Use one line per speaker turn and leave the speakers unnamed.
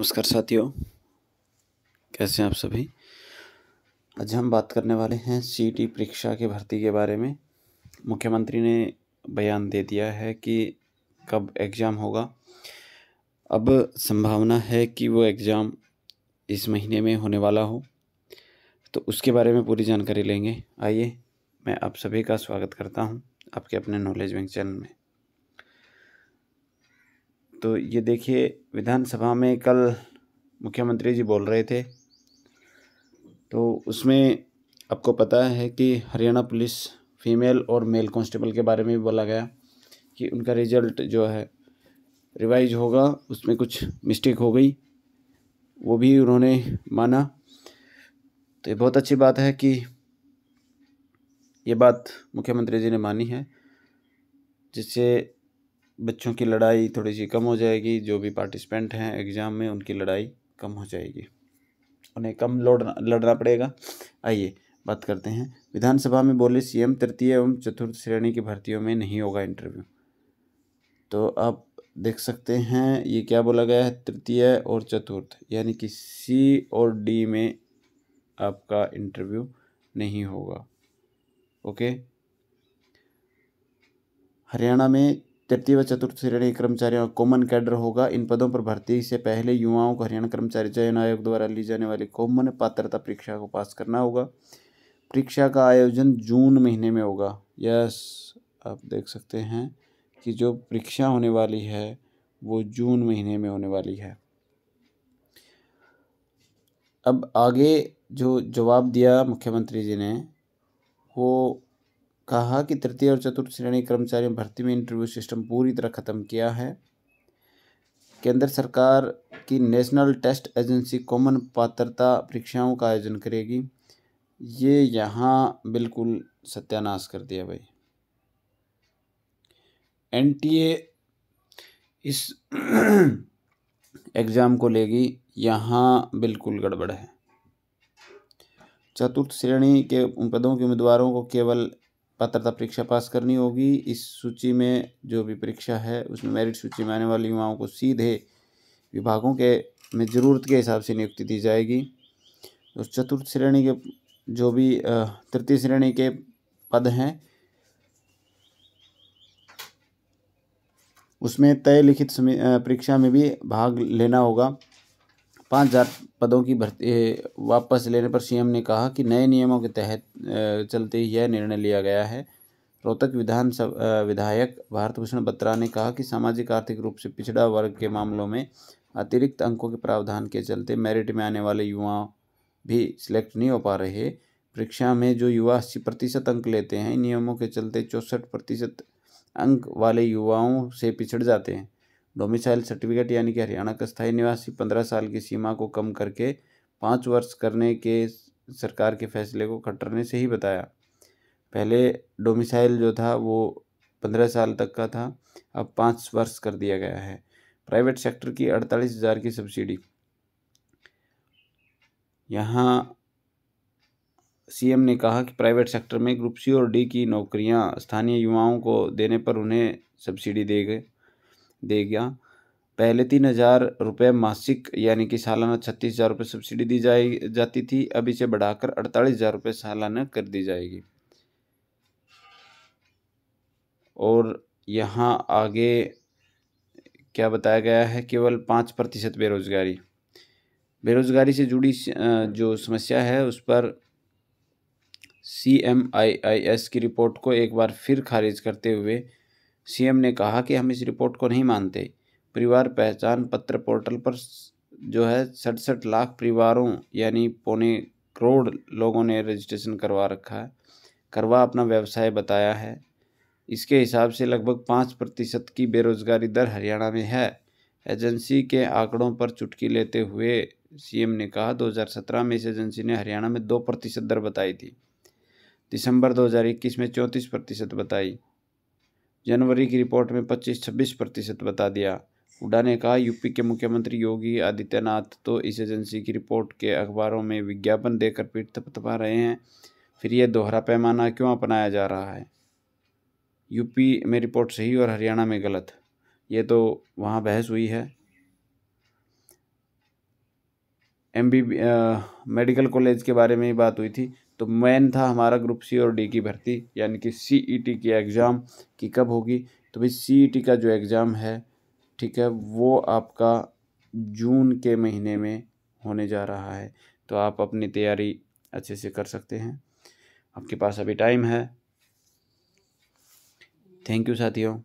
नमस्कार साथियों कैसे हैं आप सभी आज हम बात करने वाले हैं सी परीक्षा के भर्ती के बारे में मुख्यमंत्री ने बयान दे दिया है कि कब एग्ज़ाम होगा अब संभावना है कि वो एग्ज़ाम इस महीने में होने वाला हो तो उसके बारे में पूरी जानकारी लेंगे आइए मैं आप सभी का स्वागत करता हूं आपके अपने नॉलेज बैंक चैनल में तो ये देखिए विधानसभा में कल मुख्यमंत्री जी बोल रहे थे तो उसमें आपको पता है कि हरियाणा पुलिस फीमेल और मेल कांस्टेबल के बारे में भी बोला गया कि उनका रिजल्ट जो है रिवाइज होगा उसमें कुछ मिस्टेक हो गई वो भी उन्होंने माना तो ये बहुत अच्छी बात है कि ये बात मुख्यमंत्री जी ने मानी है जिससे बच्चों की लड़ाई थोड़ी सी कम हो जाएगी जो भी पार्टिसिपेंट हैं एग्ज़ाम में उनकी लड़ाई कम हो जाएगी उन्हें कम लड़ना लड़ना पड़ेगा आइए बात करते हैं विधानसभा में बोले सीएम तृतीय एवं चतुर्थ श्रेणी की भर्तियों में नहीं होगा इंटरव्यू तो आप देख सकते हैं ये क्या बोला गया है तृतीय और चतुर्थ यानी कि सी और डी में आपका इंटरव्यू नहीं होगा ओके हरियाणा में तृतीय व चतुर्थ श्रेणी कर्मचारियों और कॉमन कैडर होगा इन पदों पर भर्ती से पहले युवाओं को हरियाणा कर्मचारी चयन आयोग द्वारा ली जाने वाली कॉमन पात्रता परीक्षा को पास करना होगा परीक्षा का आयोजन जून महीने में होगा यस आप देख सकते हैं कि जो परीक्षा होने वाली है वो जून महीने में होने वाली है अब आगे जो जवाब दिया मुख्यमंत्री जी ने वो कहा कि तृतीय और चतुर्थ श्रेणी कर्मचारियों भर्ती में इंटरव्यू सिस्टम पूरी तरह ख़त्म किया है केंद्र सरकार की नेशनल टेस्ट एजेंसी कॉमन पात्रता परीक्षाओं का आयोजन करेगी ये यहाँ बिल्कुल सत्यानाश कर दिया भाई एनटीए इस एग्ज़ाम को लेगी यहाँ बिल्कुल गड़बड़ है चतुर्थ श्रेणी के पदों के उम्मीदवारों को केवल पात्रता परीक्षा पास करनी होगी इस सूची में जो भी परीक्षा है उसमें मेरिट सूची में आने वाले युवाओं को सीधे विभागों के में ज़रूरत के हिसाब से नियुक्ति दी जाएगी और चतुर्थ श्रेणी के जो भी तृतीय श्रेणी के पद हैं उसमें तय लिखित परीक्षा में भी भाग लेना होगा पाँच हज़ार पदों की भर्ती वापस लेने पर सीएम ने कहा कि नए नियमों के तहत चलते यह निर्णय लिया गया है रोहतक विधानसभा विधायक भारत भूषण बत्रा ने कहा कि सामाजिक आर्थिक रूप से पिछड़ा वर्ग के मामलों में अतिरिक्त अंकों के प्रावधान के चलते मेरिट में आने वाले युवाओं भी सिलेक्ट नहीं हो पा रहे परीक्षा में जो युवा अस्सी प्रतिशत अंक लेते हैं नियमों के चलते चौंसठ प्रतिशत अंक वाले युवाओं से पिछड़ जाते हैं डोमिसाइल सर्टिफिकेट यानी कि हरियाणा का स्थायी निवासी पंद्रह साल की सीमा को कम करके पाँच वर्ष करने के सरकार के फैसले को खट्टर ने सही बताया पहले डोमिसाइल जो था वो पंद्रह साल तक का था अब पाँच वर्ष कर दिया गया है प्राइवेट सेक्टर की अड़तालीस हज़ार की सब्सिडी यहाँ सीएम ने कहा कि प्राइवेट सेक्टर में ग्रुप सी और डी की नौकरियां स्थानीय युवाओं को देने पर उन्हें सब्सिडी गए दे गया पहले तीन हज़ार रुपये मासिक यानी कि सालाना छत्तीस हज़ार रुपये सब्सिडी दी जाए जाती थी अब इसे बढ़ाकर अड़तालीस हज़ार रुपये सालाना कर दी जाएगी और यहाँ आगे क्या बताया गया है केवल पाँच प्रतिशत बेरोज़गारी बेरोज़गारी से जुड़ी जो समस्या है उस पर C M I I S की रिपोर्ट को एक बार फिर खारिज करते हुए सीएम ने कहा कि हम इस रिपोर्ट को नहीं मानते परिवार पहचान पत्र पोर्टल पर जो है सड़सठ लाख परिवारों यानी पौने करोड़ लोगों ने रजिस्ट्रेशन करवा रखा है करवा अपना व्यवसाय बताया है इसके हिसाब से लगभग पाँच प्रतिशत की बेरोजगारी दर हरियाणा में है एजेंसी के आंकड़ों पर चुटकी लेते हुए सीएम ने कहा 2017 में इस एजेंसी ने हरियाणा में दो प्रतिशत दर बताई थी दिसंबर 2021 में चौंतीस प्रतिशत बताई जनवरी की रिपोर्ट में 25-26 प्रतिशत बता दिया हुडा ने कहा यूपी के मुख्यमंत्री योगी आदित्यनाथ तो इस एजेंसी की रिपोर्ट के अखबारों में विज्ञापन देकर पीठ थपथपा रहे हैं फिर यह दोहरा पैमाना क्यों अपनाया जा रहा है यूपी में रिपोर्ट सही और हरियाणा में गलत ये तो वहाँ बहस हुई है एम बी मेडिकल कॉलेज के बारे में ही बात हुई थी तो मेन था हमारा ग्रुप सी और डी की भर्ती यानी कि सी ई टी की एग्ज़ाम की कब होगी तो भाई सी ई टी का जो एग्ज़ाम है ठीक है वो आपका जून के महीने में होने जा रहा है तो आप अपनी तैयारी अच्छे से कर सकते हैं आपके पास अभी टाइम है थैंक यू साथियों